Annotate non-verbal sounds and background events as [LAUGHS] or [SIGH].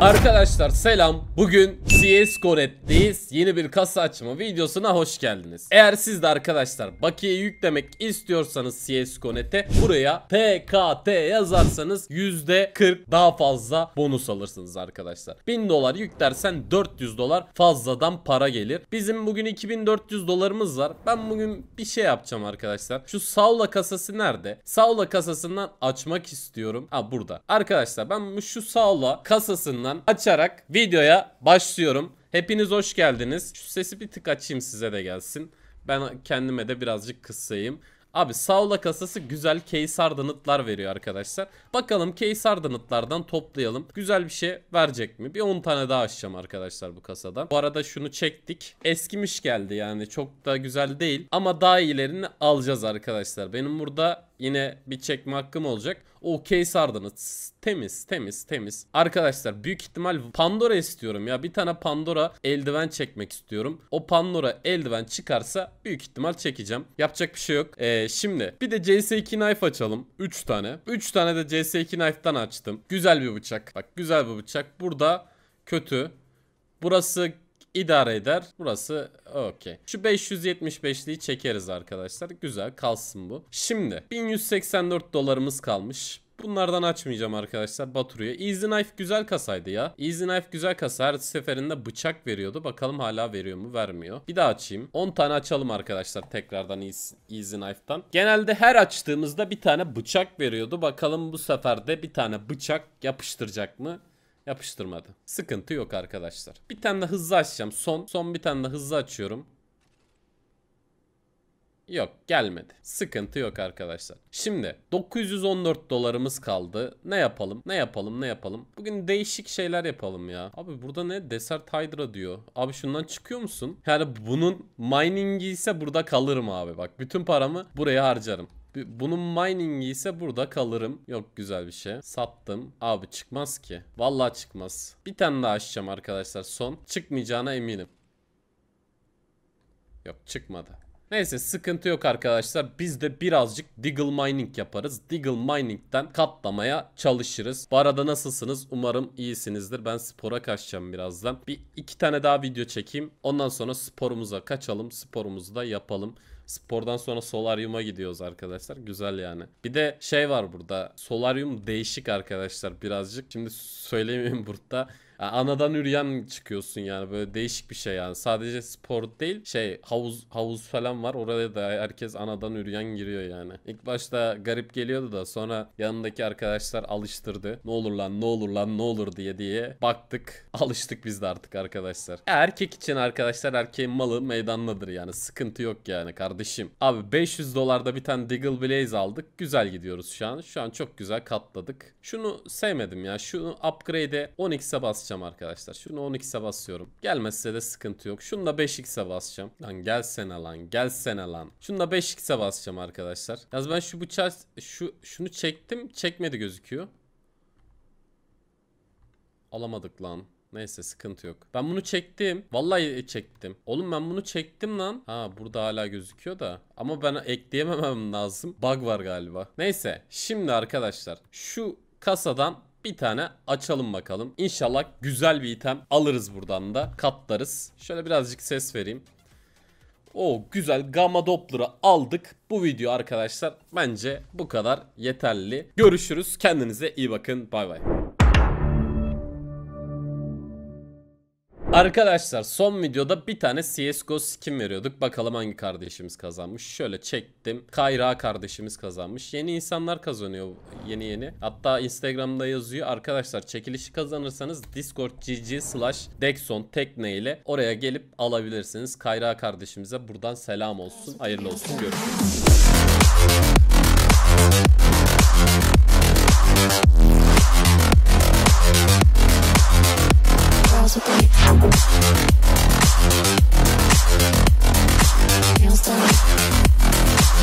Arkadaşlar selam. Bugün CSGO.net'teyiz. Yeni bir kasa açma videosuna hoş geldiniz. Eğer siz de arkadaşlar bakiye yüklemek istiyorsanız CSGO.net'e buraya PKT yazarsanız %40 daha fazla bonus alırsınız arkadaşlar. 1000 dolar yüklersen 400 dolar fazladan para gelir. Bizim bugün 2400 dolarımız var. Ben bugün bir şey yapacağım arkadaşlar. Şu Saula kasası nerede? Saula kasasından açmak istiyorum. Ha burada. Arkadaşlar ben şu Saula kasasından sayfasından açarak videoya başlıyorum. Hepiniz hoş geldiniz. Şu sesi bir tık açayım size de gelsin. Ben kendime de birazcık kısayım. Abi Saula kasası güzel Keysar danıtlar veriyor arkadaşlar. Bakalım Keysar danıtlardan toplayalım. Güzel bir şey verecek mi? Bir 10 tane daha açacağım arkadaşlar bu kasadan. Bu arada şunu çektik. Eskimiş geldi yani çok da güzel değil. Ama daha iyilerini alacağız arkadaşlar. Benim burada yine bir çekme hakkım olacak. Okey sardınız. Temiz temiz temiz. Arkadaşlar büyük ihtimal Pandora istiyorum ya. Bir tane Pandora eldiven çekmek istiyorum. O Pandora eldiven çıkarsa büyük ihtimal çekeceğim. Yapacak bir şey yok. Ee, şimdi bir de CS2 knife açalım. 3 tane. 3 tane de CS2 knife'dan açtım. Güzel bir bıçak. Bak güzel bir bıçak. Burada kötü. Burası idare eder. Burası okey. Şu 575'liği çekeriz arkadaşlar. Güzel kalsın bu. Şimdi 1184 dolarımız kalmış. Bunlardan açmayacağım arkadaşlar Baturu'ya. Easy Knife güzel kasaydı ya. Easy Knife güzel kasa her seferinde bıçak veriyordu. Bakalım hala veriyor mu? Vermiyor. Bir daha açayım. 10 tane açalım arkadaşlar tekrardan Easy, Easy Knife'dan. Genelde her açtığımızda bir tane bıçak veriyordu. Bakalım bu sefer de bir tane bıçak yapıştıracak mı? Yapıştırmadı. Sıkıntı yok arkadaşlar. Bir tane de hızlı açacağım. Son. Son bir tane de hızlı açıyorum. Yok gelmedi. Sıkıntı yok arkadaşlar. Şimdi 914 dolarımız kaldı. Ne yapalım? Ne yapalım? Ne yapalım? Bugün değişik şeyler yapalım ya. Abi burada ne? Desert Hydra diyor. Abi şundan çıkıyor musun? Yani bunun miningi ise burada kalırım abi. Bak bütün paramı buraya harcarım. Bunun miningi ise burada kalırım. Yok güzel bir şey. Sattım. Abi çıkmaz ki. Vallahi çıkmaz. Bir tane daha açacağım arkadaşlar son. Çıkmayacağına eminim. Yok çıkmadı. Neyse sıkıntı yok arkadaşlar. Biz de birazcık Diggle Mining yaparız. Diggle Mining'den katlamaya çalışırız. Bu arada nasılsınız? Umarım iyisinizdir. Ben spora kaçacağım birazdan. Bir iki tane daha video çekeyim. Ondan sonra sporumuza kaçalım. Sporumuzu da yapalım. Spordan sonra solaryuma gidiyoruz arkadaşlar. Güzel yani. Bir de şey var burada. Solaryum değişik arkadaşlar birazcık. Şimdi söylemeyeyim [LAUGHS] burada anadan üreyen çıkıyorsun yani böyle değişik bir şey yani. Sadece spor değil şey havuz havuz falan var. Oraya da herkes anadan üreyen giriyor yani. İlk başta garip geliyordu da sonra yanındaki arkadaşlar alıştırdı. Ne olur lan ne olur lan ne olur diye diye baktık. [LAUGHS] Alıştık biz de artık arkadaşlar. erkek için arkadaşlar erkeğin malı meydanladır yani. Sıkıntı yok yani kardeşim. Abi 500 dolarda bir tane Diggle Blaze aldık. Güzel gidiyoruz şu an. Şu an çok güzel katladık. Şunu sevmedim ya. Şunu upgrade'e 10x'e basacağım basacağım arkadaşlar. Şunu 12'se basıyorum. Gelmezse de sıkıntı yok. Şunu da 5x'e basacağım. Lan gelsene lan gelsene lan. Şunu da 5x'e basacağım arkadaşlar. Yaz ben şu bıçak şu, şunu çektim çekmedi gözüküyor. Alamadık lan. Neyse sıkıntı yok. Ben bunu çektim. Vallahi çektim. Oğlum ben bunu çektim lan. Ha burada hala gözüküyor da. Ama ben ekleyememem lazım. Bug var galiba. Neyse şimdi arkadaşlar şu kasadan bir tane açalım bakalım. İnşallah güzel bir item alırız buradan da katlarız. Şöyle birazcık ses vereyim. O güzel gamma Doppler'ı aldık. Bu video arkadaşlar bence bu kadar yeterli. Görüşürüz. Kendinize iyi bakın. Bay bay. Arkadaşlar son videoda bir tane CSGO skin veriyorduk. Bakalım hangi kardeşimiz kazanmış. Şöyle çektim. Kayra kardeşimiz kazanmış. Yeni insanlar kazanıyor yeni yeni. Hatta Instagram'da yazıyor. Arkadaşlar çekilişi kazanırsanız discord gg slash dexon tekne ile oraya gelip alabilirsiniz. Kayra kardeşimize buradan selam olsun. Hayırlı olsun. Görüşürüz. We'll be right back.